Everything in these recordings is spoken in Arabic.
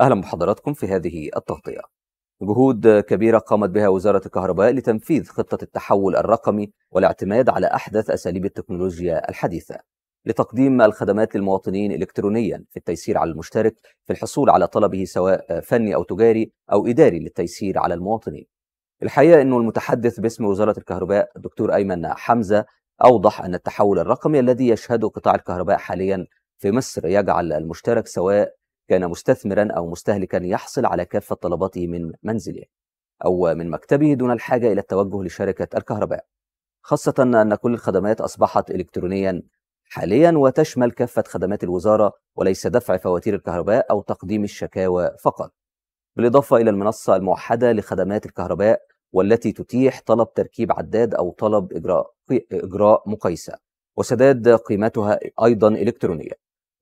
أهلا بحضراتكم في هذه التغطية جهود كبيرة قامت بها وزارة الكهرباء لتنفيذ خطة التحول الرقمي والاعتماد على أحدث أساليب التكنولوجيا الحديثة لتقديم الخدمات للمواطنين إلكترونيا في التيسير على المشترك في الحصول على طلبه سواء فني أو تجاري أو إداري للتيسير على المواطنين الحقيقة أنه المتحدث باسم وزارة الكهرباء الدكتور أيمن حمزة أوضح أن التحول الرقمي الذي يشهده قطاع الكهرباء حاليا في مصر يجعل المشترك سواء كان مستثمرا أو مستهلكا يحصل على كافة طلباته من منزله أو من مكتبه دون الحاجة إلى التوجه لشركة الكهرباء خاصة أن كل الخدمات أصبحت إلكترونيا حاليا وتشمل كافة خدمات الوزارة وليس دفع فواتير الكهرباء أو تقديم الشكاوى فقط بالإضافة إلى المنصة الموحدة لخدمات الكهرباء والتي تتيح طلب تركيب عداد أو طلب إجراء, إجراء مقيسه وسداد قيمتها أيضا إلكترونيا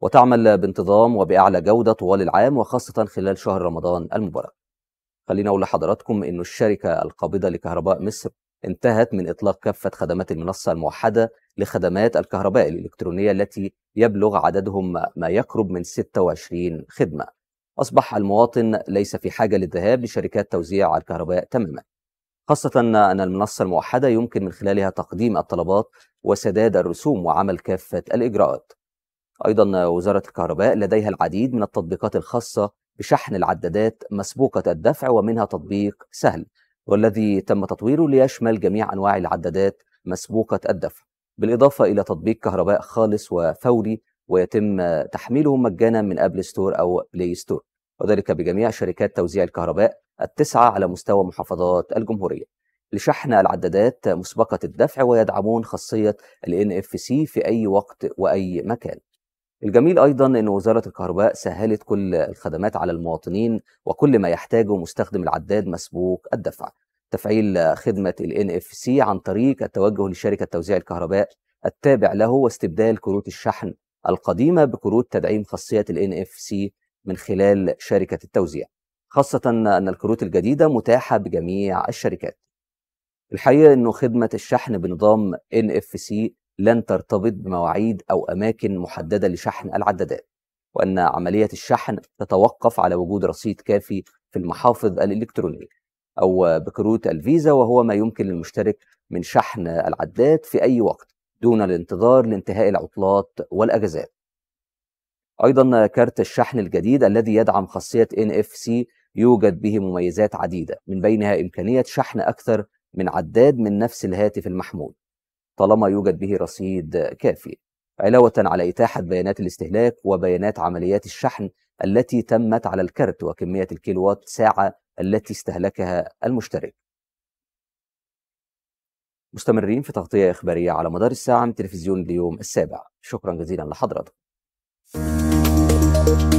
وتعمل بانتظام وبأعلى جودة طوال العام وخاصة خلال شهر رمضان المبارك خلينا أقول لحضراتكم أن الشركة القابضة لكهرباء مصر انتهت من إطلاق كافة خدمات المنصة الموحدة لخدمات الكهرباء الإلكترونية التي يبلغ عددهم ما يقرب من 26 خدمة أصبح المواطن ليس في حاجة للذهاب لشركات توزيع الكهرباء تماما خاصة أن المنصة الموحدة يمكن من خلالها تقديم الطلبات وسداد الرسوم وعمل كافة الإجراءات أيضا وزارة الكهرباء لديها العديد من التطبيقات الخاصة بشحن العدادات مسبوقة الدفع ومنها تطبيق سهل والذي تم تطويره ليشمل جميع أنواع العدادات مسبوقة الدفع بالإضافة إلى تطبيق كهرباء خالص وفوري ويتم تحميله مجانا من أبل ستور أو بلاي ستور وذلك بجميع شركات توزيع الكهرباء التسعة على مستوى محافظات الجمهورية لشحن العدادات مسبقة الدفع ويدعمون خاصية الـ NFC في أي وقت وأي مكان الجميل ايضا ان وزاره الكهرباء سهلت كل الخدمات على المواطنين وكل ما يحتاجه مستخدم العداد مسبوق الدفع تفعيل خدمه ال اف سي عن طريق التوجه لشركه توزيع الكهرباء التابع له واستبدال كروت الشحن القديمه بكروت تدعيم خاصيه ال اف سي من خلال شركه التوزيع خاصه ان الكروت الجديده متاحه بجميع الشركات الحقيقه انه خدمه الشحن بنظام ان اف سي لن ترتبط بمواعيد أو أماكن محددة لشحن العدادات وأن عملية الشحن تتوقف على وجود رصيد كافي في المحافظ الإلكترونية أو بكروت الفيزا وهو ما يمكن للمشترك من شحن العداد في أي وقت دون الانتظار لانتهاء العطلات والأجازات أيضا كارت الشحن الجديد الذي يدعم خاصية NFC يوجد به مميزات عديدة من بينها إمكانية شحن أكثر من عداد من نفس الهاتف المحمول طالما يوجد به رصيد كافي علاوة على إتاحة بيانات الاستهلاك وبيانات عمليات الشحن التي تمت على الكرت وكمية الكيلوات ساعة التي استهلكها المشترك مستمرين في تغطية إخبارية على مدار الساعة من تلفزيون اليوم السابع شكرا جزيلا لحضراتكم